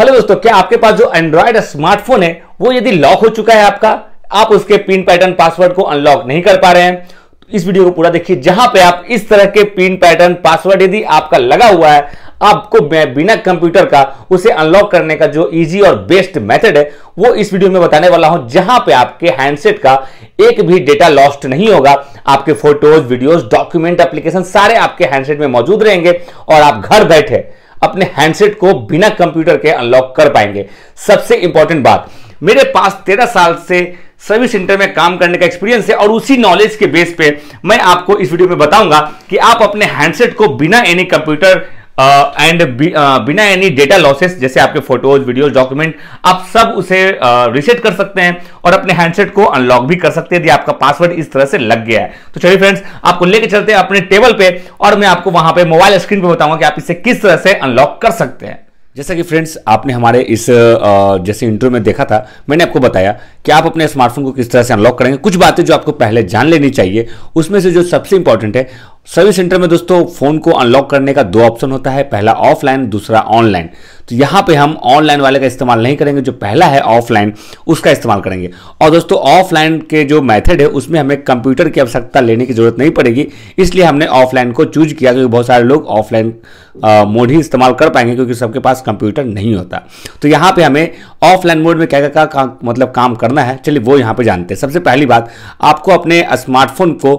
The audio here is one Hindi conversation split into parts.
हेलो दोस्तों क्या आपके पास जो एंड्रॉयड स्मार्टफोन है वो यदि लॉक हो चुका है आपका आप उसके पिन पैटर्न पासवर्ड को अनलॉक नहीं कर पा रहे हैं तो इस वीडियो को पूरा देखिए जहां पे आप इस तरह के पिन पैटर्न पासवर्ड यदि आपका लगा हुआ है आपको बिना कंप्यूटर का उसे अनलॉक करने का जो इजी और बेस्ट मेथड है वो इस वीडियो में बताने वाला हूं जहां पे आपके हैंडसेट का एक भी डेटा लॉस्ट नहीं होगा आपके फोटोज वीडियोस डॉक्यूमेंट एप्लीकेशन सारे आपके हैंडसेट में मौजूद रहेंगे और आप घर बैठे अपने हैंडसेट को बिना कंप्यूटर के अनलॉक कर पाएंगे सबसे इंपॉर्टेंट बात मेरे पास तेरह साल से सर्विस सेंटर में काम करने का एक्सपीरियंस है और उसी नॉलेज के बेस पे मैं आपको इस वीडियो में बताऊंगा कि आप अपने हैंडसेट को बिना any computer and uh, uh, बिना एनी डेटा लॉसेस जैसे आपके फोटोज वीडियो डॉक्यूमेंट आप सब उसे रिसेट uh, कर सकते हैं और अपने हैंडसेट को अनलॉक भी कर सकते हैं यदि आपका पासवर्ड इस तरह से लग गया है तो चलिए फ्रेंड्स आपको लेके चलते हैं अपने टेबल पे और मैं आपको वहां पे मोबाइल स्क्रीन पे बताऊंगा कि आप इसे किस तरह से अनलॉक कर सकते हैं जैसा कि फ्रेंड्स आपने हमारे इस uh, जैसे इंटरव्यू में देखा था मैंने आपको बताया कि आप अपने स्मार्टफोन को किस तरह से अनलॉक करेंगे कुछ बातें जो आपको पहले जान लेनी चाहिए उसमें से जो सबसे इंपॉर्टेंट है सर्विस सेंटर में दोस्तों फोन को अनलॉक करने का दो ऑप्शन होता है पहला ऑफलाइन दूसरा ऑनलाइन तो यहाँ पे हम ऑनलाइन वाले का इस्तेमाल नहीं करेंगे जो पहला है ऑफलाइन उसका इस्तेमाल करेंगे और दोस्तों ऑफलाइन के जो मैथड है उसमें हमें कंप्यूटर की आवश्यकता लेने की जरूरत नहीं पड़ेगी इसलिए हमने ऑफलाइन को चूज किया क्योंकि बहुत सारे लोग ऑफलाइन मोड ही इस्तेमाल कर पाएंगे क्योंकि सबके पास कंप्यूटर नहीं होता तो यहाँ पर हमें ऑफलाइन मोड में क्या क्या मतलब काम करना है चलिए वो यहाँ पर जानते हैं सबसे पहली बात आपको अपने स्मार्टफोन को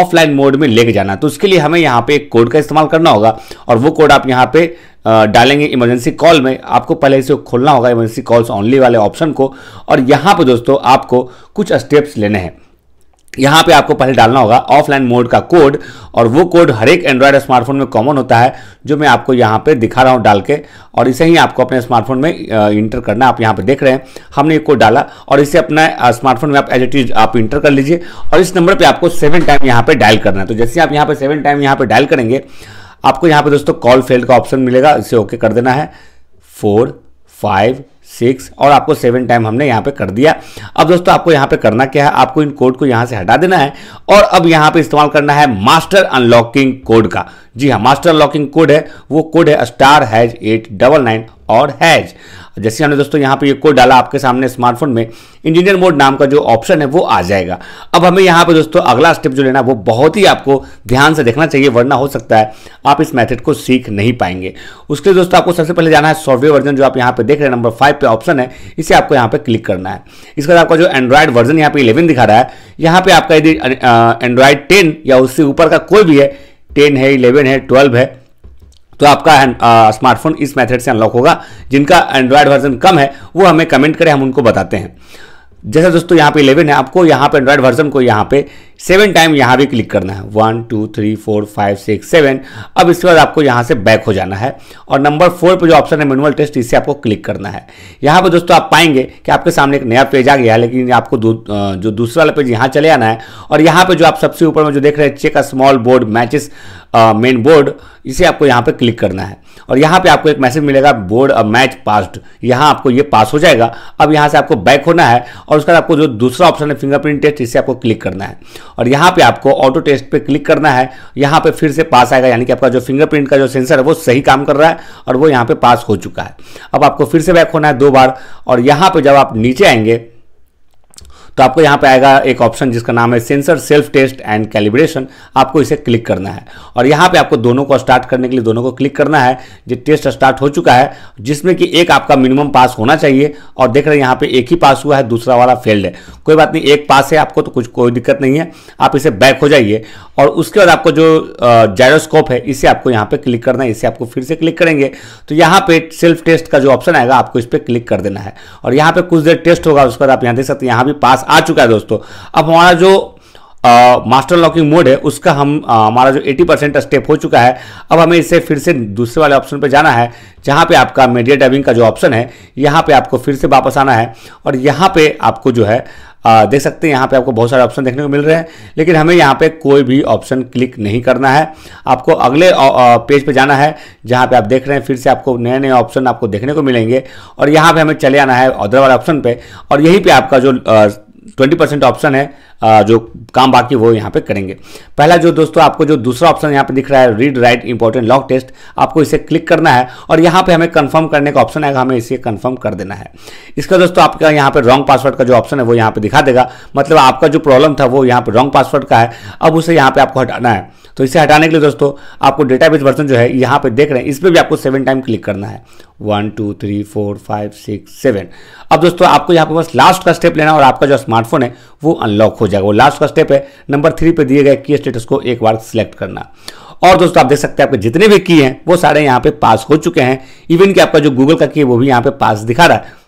ऑफलाइन मोड में लेके जाना तो उसके लिए हमें यहाँ पे एक कोड का इस्तेमाल करना होगा और वो कोड आप यहाँ पर डालेंगे इमरजेंसी कॉल में आपको पहले इसे खोलना होगा इमरजेंसी कॉल्स ऑनली वाले ऑप्शन को और यहाँ पर दोस्तों आपको कुछ स्टेप्स लेने हैं यहाँ पे आपको पहले डालना होगा ऑफलाइन मोड का कोड और वो कोड हर एक एंड्रॉयड स्मार्टफोन में कॉमन होता है जो मैं आपको यहाँ पे दिखा रहा हूँ डाल के और इसे ही आपको अपने स्मार्टफोन में इंटर करना आप यहाँ पे देख रहे हैं हमने ये कोड डाला और इसे अपना स्मार्टफोन में आप एज इट इज आप इंटर कर लीजिए और इस नंबर पर आपको सेवन टाइम यहाँ पर डायल करना है तो जैसे आप यहाँ पर सेवन टाइम यहाँ पर डायल करेंगे आपको यहाँ पे दोस्तों कॉल फेल्ड का ऑप्शन मिलेगा इसे ओके कर देना है फोर फाइव सिक्स और आपको सेवन टाइम हमने यहाँ पे कर दिया अब दोस्तों आपको यहाँ पे करना क्या है आपको इन कोड को यहाँ से हटा देना है और अब यहाँ पे इस्तेमाल करना है मास्टर अनलॉकिंग कोड का जी हाँ मास्टर अनलॉकिंग कोड है वो कोड है star hash eight double nine और हैज जैसे हमने दोस्तों यहाँ पे ये कोड डाला आपके सामने स्मार्टफोन में इंजीनियर मोड नाम का जो ऑप्शन है वो आ जाएगा अब हमें यहाँ पे दोस्तों अगला स्टेप जो लेना वो बहुत ही आपको ध्यान से देखना चाहिए वरना हो सकता है आप इस मैथड को सीख नहीं पाएंगे उसके लिए दोस्तों आपको सबसे पहले जाना है सॉफ्टवेयर वर्जन जो आप यहाँ पे देख रहे हैं नंबर फाइव पे ऑप्शन है इसे आपको यहाँ पे क्लिक करना है इसके बाद आपका जो एंड्रॉयड वर्जन यहाँ पे इलेवन दिखा रहा है यहाँ पे आपका यदि एंड्रॉयड टेन या उससे ऊपर का कोई भी है टेन है इलेवन है ट्वेल्व है तो आपका स्मार्टफोन इस मेथड से अनलॉक होगा जिनका एंड्रॉयड वर्जन कम है वो हमें कमेंट करें हम उनको बताते हैं जैसे दोस्तों यहाँ पे इलेवन है आपको यहाँ पे एंड्रॉयड वर्जन को यहाँ पे सेवन टाइम यहाँ भी क्लिक करना है one two three four five six seven अब इसके बाद आपको यहाँ से बैक हो जाना है और नंबर फोर पे जो ऑप्शन है मैनुअल टेस्ट इससे आपको क्लिक करना है यहाँ पर दोस्तों आप पाएंगे कि आपके सामने एक नया पेज आ गया है लेकिन आपको जो दूसरा वाला पेज यहाँ चले आना है और यहाँ पर जो आप सबसे ऊपर में जो देख रहे हैं check a small board matches main board इसे आपको यहाँ पे क्लिक करना है और यहाँ पे आपको एक मैसेज मिलेगा बोर्ड अ मैच पास्ड यहाँ आपको ये पास हो जाएगा अब यहाँ से आपको बैक होना है और उसके बाद आपको जो दूसरा ऑप्शन है फिंगरप्रिंट टेस्ट इसे आपको क्लिक करना है और यहाँ पे आपको ऑटो टेस्ट पे क्लिक करना है यहाँ पे फिर से पास आएगा यानी कि आपका जो फिंगरप्रिंट का जो सेंसर है वो सही काम कर रहा है और वो यहाँ पर पास हो चुका है अब आपको फिर से बैक होना है दो बार और यहाँ पर जब आप नीचे आएंगे तो आपको यहाँ पे आएगा एक ऑप्शन जिसका नाम है sensor self test and calibration आपको इसे क्लिक करना है और यहाँ पे आपको दोनों को स्टार्ट करने के लिए दोनों को क्लिक करना है जो टेस्ट स्टार्ट हो चुका है जिसमें कि एक आपका मिनिमम पास होना चाहिए और देख रहे हैं यहाँ पे एक ही पास हुआ है दूसरा वाला फेल्ड है कोई बात नहीं एक पास है आपको तो कुछ कोई दिक्कत नहीं है आप इसे बैक हो जाइए और उसके बाद आपको जो जायरोस्कोप है इसे आपको यहाँ पे क्लिक करना है इसे आपको फिर से क्लिक करेंगे तो यहाँ पे सेल्फ टेस्ट का जो ऑप्शन आएगा आपको इस पर क्लिक कर देना है और यहाँ पे कुछ देर टेस्ट होगा उसके बाद आप यहाँ देख सकते हैं यहाँ भी पास आ चुका है दोस्तों अब हमारा जो मास्टर लॉकिंग मोड है उसका हम हमारा जो 80 परसेंट स्टेप हो चुका है अब हमें इसे फिर से दूसरे वाले ऑप्शन पर जाना है जहाँ पे आपका मीडिया डाइविंग का जो ऑप्शन है यहाँ पे आपको फिर से वापस आना है और यहाँ पे आपको जो है आ, देख सकते हैं यहाँ पे आपको बहुत सारे ऑप्शन देखने को मिल रहे हैं लेकिन हमें यहाँ पे कोई भी ऑप्शन क्लिक नहीं करना है आपको अगले पेज पे जाना है जहाँ पे आप देख रहे हैं फिर से आपको नए नए ऑप्शन आपको देखने को मिलेंगे और यहाँ पे हमें चले आना है अदर वाले ऑप्शन पे और यहीं पे आपका जो ट्वेंटी परसेंट ऑप्शन है जो काम बाकी वो यहाँ पे करेंगे पहला जो दोस्तों आपको जो दूसरा ऑप्शन यहाँ पे दिख रहा है read write important lock test आपको इसे क्लिक करना है और यहाँ पे हमें कंफर्म करने का ऑप्शन आएगा हमें इसे कंफर्म कर देना है इसका दोस्तों आपका यहाँ पे रॉन्ग पासवर्ड का जो ऑप्शन है वो यहाँ पे दिखा देगा मतलब आपका जो प्रॉब्लम था वो यहाँ पर रॉन्ग पासवर्ड का है अब उसे यहाँ पे आपको हटाना है तो इसे हटाने के लिए दोस्तों आपको डेटाबेस वर्जन जो है यहाँ पे देख रहे हैं इस पर भी आपको सेवन टाइम क्लिक करना है one two three four five six seven अब दोस्तों आपको यहाँ पे बस लास्ट का स्टेप लेना और आपका जो स्मार्टफोन है वो अनलॉक हो जाएगा वो लास्ट का स्टेप है नंबर थ्री पे दिए गए की स्टेटस को एक बार सिलेक्ट करना और दोस्तों आप देख सकते हैं आपके जितने भी की हैं वो सारे यहाँ पे पास हो चुके हैं इवन कि आपका जो गूगल का की है वो भी यहाँ पे पास दिखा रहा है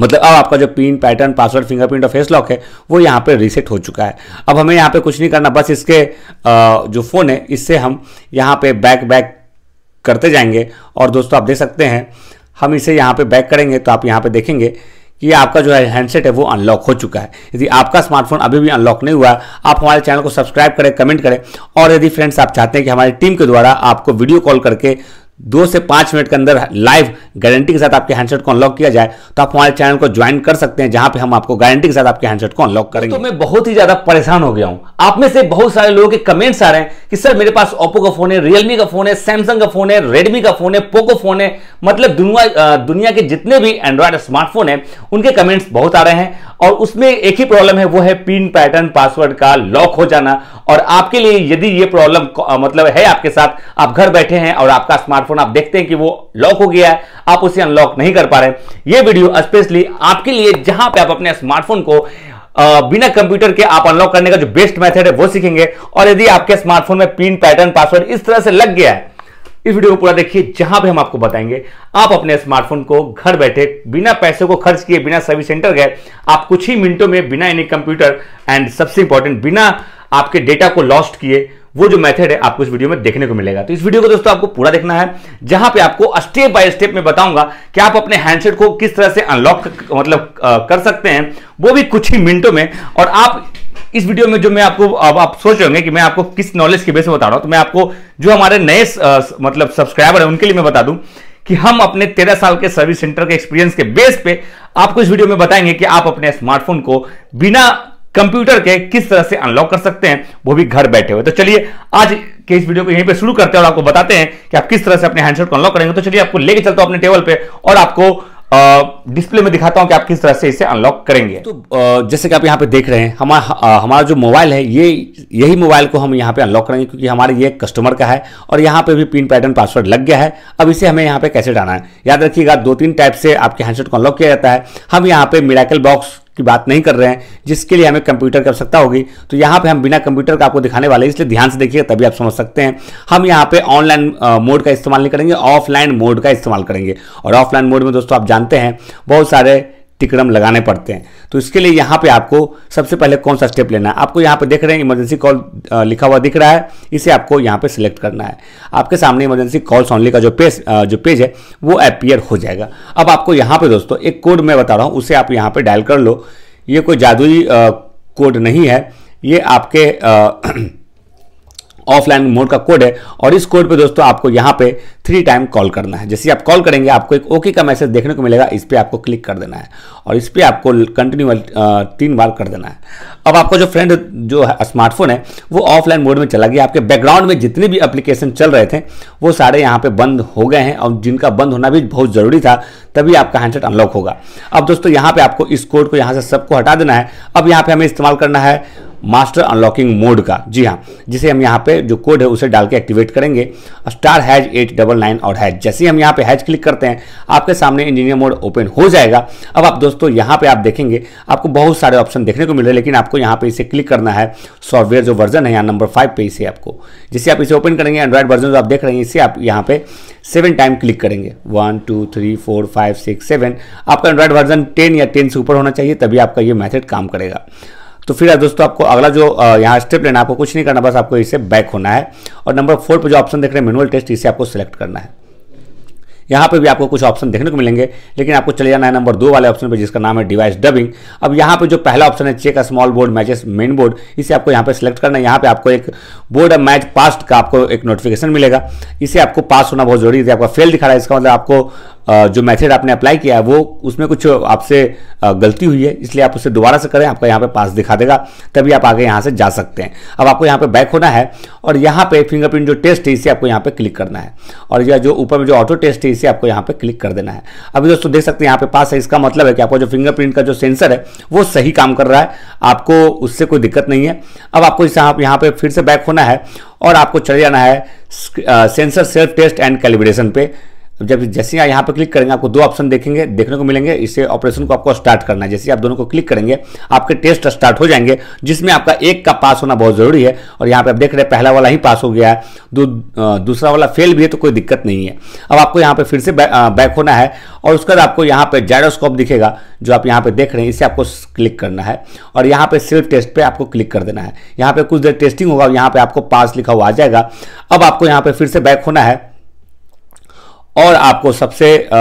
मतलब अब आपका जो पिन पैटर्न पासवर्ड फिंगरप्रिंट और फेस लॉक है वो यहाँ पे रीसेट हो चुका है अब हमें यहाँ पे कुछ नहीं करना बस इसके जो फ़ोन है इससे हम यहाँ पे बैक बैक करते जाएंगे और दोस्तों आप देख सकते हैं हम इसे यहाँ पे बैक करेंगे तो आप यहाँ पे देखेंगे कि आपका जो है हैंडसेट है वो अनलॉक हो चुका है यदि आपका स्मार्टफोन अभी भी अनलॉक नहीं हुआ आप हमारे चैनल को सब्सक्राइब करें कमेंट करें और यदि फ्रेंड्स आप चाहते हैं कि हमारी टीम के द्वारा आपको वीडियो कॉल करके दो से पाँच मिनट के अंदर लाइव गारंटी के साथ आपके हैंडसेट को अनलॉक किया जाए तो आप हमारे चैनल को ज्वाइन कर सकते हैं जहां पे हम आपको गारंटी के साथ आपके हैंडसेट को अनलॉक तो करेंगे तो मैं बहुत ही ज्यादा परेशान हो गया हूं आप में से बहुत सारे लोगों के कमेंट्स आ रहे हैं कि सर मेरे पास ओप्पो का फोन है रियलमी का फोन है सैमसंग का फोन है रेडमी का फोन है पोको फोन है मतलब दुनिया दुनिया के जितने भी एंड्रॉयड स्मार्टफोन है उनके कमेंट्स बहुत आ रहे हैं और उसमें एक ही प्रॉब्लम है वो है पिन पैटर्न पासवर्ड का लॉक हो जाना और आपके लिए यदि ये प्रॉब्लम मतलब है आपके साथ आप घर बैठे हैं और आपका स्मार्ट स्मार्टफोन आप देखते हैं कि वो लॉक हो गया है आप उसे अनलॉक नहीं कर पा रहे ये वीडियो स्पेशली आपके लिए जहां पे आप अपने स्मार्टफोन को बिना कंप्यूटर के आप अनलॉक करने का जो बेस्ट मेथड है वो सीखेंगे और यदि आपके स्मार्टफोन में पिन पैटर्न पासवर्ड इस तरह से लग गया है इस वीडियो को पूरा देखिए जहां पे हम आपको बताएंगे आप अपने स्मार्टफोन को घर बैठे बिना पैसे को खर्च किए बिना सर्विस सेंटर गए आप कुछ ही मिनटों में बिना एनी कंप्यूटर एंड सबसे इंपॉर्टेंट बिना आपके डेटा को लॉस्ट किए वो जो मेथड है आपको इस वीडियो में देखने को मिलेगा तो इस वीडियो को दोस्तों आपको पूरा देखना है जहां पे आपको स्टेप बाय स्टेप में बताऊंगा कि आप अपने हैंडसेट को किस तरह से अनलॉक मतलब कर सकते हैं वो भी कुछ ही मिनटों में और आप इस वीडियो में जो मैं आपको आप, आप सोच रहे होंगे कि मैं आपको किस नॉलेज के बेस में बता रहा हूं तो मैं आपको जो हमारे नए मतलब सब्सक्राइबर है उनके लिए मैं बता दूं कि हम अपने तेरह साल के सर्विस सेंटर के एक्सपीरियंस के बेस पे आपको इस वीडियो में बताएंगे कि आप अपने स्मार्टफोन को बिना कंप्यूटर के किस तरह से अनलॉक कर सकते हैं वो भी घर बैठे हुए तो चलिए आज के इस वीडियो को यहीं पे शुरू करते हैं और आपको बताते हैं कि आप किस तरह से अपने हैंडसेट को अनलॉक करेंगे तो चलिए आपको लेके चलता हूं अपने टेबल पे और आपको डिस्प्ले में दिखाता हूं कि आप किस तरह से इसे अनलॉक करेंगे तो जैसे कि आप यहाँ पे देख रहे हैं हमारा हमारा जो मोबाइल है ये यही मोबाइल को हम यहाँ पे अनलॉक करेंगे क्योंकि हमारे ये कस्टमर का है और यहाँ पे भी पिन पैटर्न पासवर्ड लग गया है अब इसे हमें यहाँ पे कैसे डालना है याद रखिएगा दो तीन टाइप से आपके हैंडसेट को अनलॉक किया जाता है हम यहाँ पे मिराकल बॉक्स की बात नहीं कर रहे हैं जिसके लिए हमें कंप्यूटर की आवश्यकता होगी तो यहाँ पे हम बिना कंप्यूटर का आपको दिखाने वाले इसलिए ध्यान से देखिए तभी आप समझ सकते हैं हम यहाँ पे ऑनलाइन मोड का इस्तेमाल नहीं करेंगे ऑफलाइन मोड का इस्तेमाल करेंगे और ऑफलाइन मोड में दोस्तों आप जानते हैं बहुत सारे तिक्रम लगाने पड़ते हैं तो इसके लिए यहाँ पे आपको सबसे पहले कौन सा स्टेप लेना है आपको यहाँ पे देख रहे हैं इमरजेंसी कॉल लिखा हुआ दिख रहा है इसे आपको यहाँ पे सिलेक्ट करना है आपके सामने इमरजेंसी कॉल ऑनली का जो पेज जो पेज है वो अपियर हो जाएगा अब आपको यहाँ पर दोस्तों एक कोड मैं बता रहा हूँ उसे आप यहाँ पर डायल कर लो ये कोई जादुई कोड नहीं है ये आपके ऑफलाइन मोड का कोड है और इस कोड पे दोस्तों आपको यहाँ पे थ्री टाइम कॉल करना है जैसे आप कॉल करेंगे आपको एक ओके का मैसेज देखने को मिलेगा इस पर आपको क्लिक कर देना है और इस पर आपको कंटिन्यू तीन बार कर देना है अब आपका जो फ्रेंड जो है स्मार्टफोन है वो ऑफलाइन मोड में चला गया आपके बैकग्राउंड में जितने भी अप्लीकेशन चल रहे थे वो सारे यहाँ पर बंद हो गए हैं और जिनका बंद होना भी बहुत ज़रूरी था तभी आपका हैंडसेट अनलॉक होगा अब दोस्तों यहाँ पर आपको इस कोड को यहाँ से सबको हटा देना है अब यहाँ पर हमें इस्तेमाल करना है मास्टर अनलॉकिंग मोड का जी हाँ जिसे हम यहाँ पे जो कोड है उसे डाल के एक्टिवेट करेंगे star hash eight double nine और हैज जैसे ही हम यहाँ पे हैज क्लिक करते हैं आपके सामने इंजीनियर मोड ओपन हो जाएगा अब आप दोस्तों यहाँ पे आप देखेंगे आपको बहुत सारे ऑप्शन देखने को मिल रहे हैं लेकिन आपको यहाँ पे इसे क्लिक करना है सॉफ्टवेयर जो वर्जन है यहाँ नंबर फाइव पे इसे आपको जिसे आप इसे ओपन करेंगे एंड्रॉयड वर्जन जो आप देख रहे हैं इसे आप यहाँ पे सेवन टाइम क्लिक करेंगे one two three four five six seven आपका एंड्रॉयड वर्जन टेन या टेन से ऊपर होना चाहिए तभी आपका ये मैथड काम करेगा तो फिर दोस्तों आपको अगला जो यहाँ स्टेप लेना आपको कुछ नहीं करना बस आपको इसे बैक होना है और नंबर फोर पर जो ऑप्शन देख रहे हैं मैनुअल टेस्ट इसे आपको सिलेक्ट करना है यहाँ पे भी आपको कुछ ऑप्शन देखने को मिलेंगे लेकिन आपको चले जाना है नंबर दो वाले ऑप्शन पे जिसका नाम है डिवाइस डबिंग अब यहाँ पे जो पहला ऑप्शन है check small board matches main board इसे आपको यहाँ पे सिलेक्ट करना है यहाँ पे आपको एक बोर्ड मैच पास्ट का आपको एक नोटिफिकेशन मिलेगा इसे आपको पास होना बहुत जरूरी है आपका फेल दिखा रहा है इसका मतलब आपको जो मेथड आपने अप्लाई किया है वो उसमें कुछ आपसे गलती हुई है इसलिए आप उसे दोबारा से करें आपका यहाँ पे पास दिखा देगा तभी आप आगे यहाँ से जा सकते हैं अब आपको यहाँ पे बैक होना है और यहाँ पे फिंगरप्रिंट जो टेस्ट है इसे आपको यहाँ पे क्लिक करना है और यह जो ऊपर में जो ऑटो टेस्ट है इसे आपको यहाँ पे क्लिक कर देना है अभी दोस्तों देख सकते हैं यहाँ पे पास है इसका मतलब है कि आपका जो फिंगरप्रिंट का जो सेंसर है वो सही काम कर रहा है आपको उससे कोई दिक्कत नहीं है अब आपको इस यहाँ पे फिर से बैक होना है और आपको चले जाना है sensor self test and calibration पे जब जैसे यहाँ पर क्लिक करेंगे आपको दो ऑप्शन देखेंगे देखने को मिलेंगे इससे ऑपरेशन को आपको स्टार्ट करना है जैसे आप दोनों को क्लिक करेंगे आपके टेस्ट स्टार्ट हो जाएंगे जिसमें आपका एक का पास होना बहुत ज़रूरी है और यहाँ पे आप देख रहे हैं पहला वाला ही पास हो गया है दू, दूसरा वाला फेल भी है तो कोई दिक्कत नहीं है अब आपको यहाँ पर फिर से बै, बैक होना है और उसके बाद आपको यहाँ पर जायरोस्कोप दिखेगा जो आप यहाँ पर देख रहे हैं इसे आपको क्लिक करना है और यहाँ पर सेल्फ टेस्ट पर आपको क्लिक कर देना है यहाँ पर कुछ देर टेस्टिंग होगा और यहाँ पर आपको पास लिखा हुआ आ जाएगा अब आपको यहाँ पर फिर से बैक होना है और आपको सबसे आ,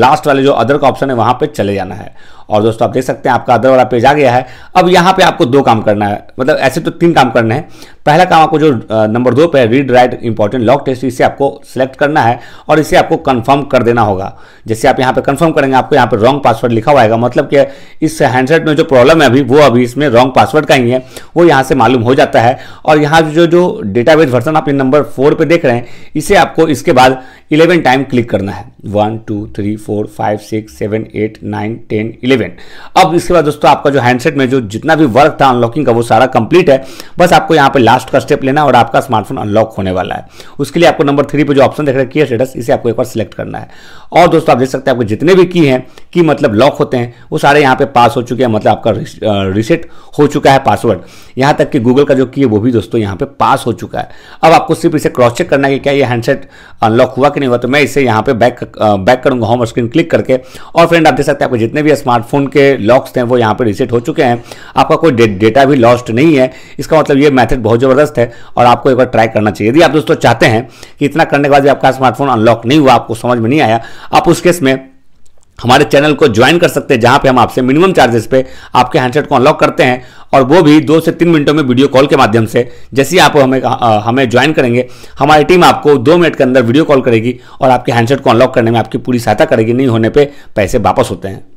लास्ट वाले जो अदर का ऑप्शन है वहां पे चले जाना है और दोस्तों आप देख सकते हैं आपका अदर वाला पेज आ गया है अब यहां पे आपको दो काम करना है मतलब ऐसे तो तीन काम करना है पहला काम आपको जो नंबर दो पे है read write important lock test इसे आपको सेलेक्ट करना है और इसे आपको कंफर्म कर देना होगा जैसे आप यहां पे कंफर्म करेंगे आपको यहां पे रॉन्ग पासवर्ड लिखा हुआ मतलब कि इस हैंडसेट में जो प्रॉब्लम है अभी वो अभी इसमें रॉन्ग पासवर्ड का ही है वो यहां से मालूम हो जाता है और यहाँ जो जो डेटाबेस वर्सन आप नंबर फोर पर देख रहे हैं इसे आपको इसके बाद इलेवन टाइम टाइम क्लिक करना है one two three four five six seven eight nine ten eleven अब इसके बाद दोस्तों आपका जो हैंडसेट में जो जितना भी वर्क था अनलॉकिंग का वो सारा कंप्लीट है बस आपको यहाँ पे लास्ट का स्टेप लेना और आपका स्मार्टफोन अनलॉक होने वाला है उसके लिए आपको नंबर थ्री पर जो ऑप्शन देख रहे हैं की स्टेटस इसे आपको एक बार सिलेक्ट करना है और दोस्तों आप देख सकते हैं आपको जितने भी की हैं कि मतलब लॉक होते हैं वो सारे यहाँ पे पास हो चुके हैं मतलब आपका रिसेट हो चुका है पासवर्ड यहाँ तक कि गूगल का जो की है वो भी दोस्तों यहाँ पे पास हो चुका है अब आपको सिर्फ इसे क्रॉस चेक करना है कि क्या ये हैंडसेट अनलॉक हुआ कि नहीं हुआ तो मैं इसे यहाँ पे बैक बैक करूँगा होम स्क्रीन क्लिक करके और फ्रेंड आप देख सकते हैं आपको जितने भी स्मार्टफोन के लॉक्स थे वो यहाँ पर रिसेट हो चुके हैं आपका कोई डेटा भी लॉस्ट नहीं है इसका मतलब ये मैथड बहुत ज़बरदस्त है और आपको एक बार ट्राई करना चाहिए यदि आप दोस्तों चाहते हैं कि इतना करने के बाद भी आपका स्मार्टफोन अनलॉक नहीं हुआ आपको समझ में नहीं आया आप उस केस में हमारे चैनल को ज्वाइन कर सकते हैं जहां पे हम आपसे मिनिमम चार्जेस पे आपके हैंडसेट को अनलॉक करते हैं और वो भी दो से तीन मिनटों में वीडियो कॉल के माध्यम से जैसे ही आप हमें आ, हमें ज्वाइन करेंगे हमारी टीम आपको दो मिनट के अंदर वीडियो कॉल करेगी और आपके हैंडसेट को अनलॉक करने में आपकी पूरी सहायता करेगी नहीं होने पर पैसे वापस होते हैं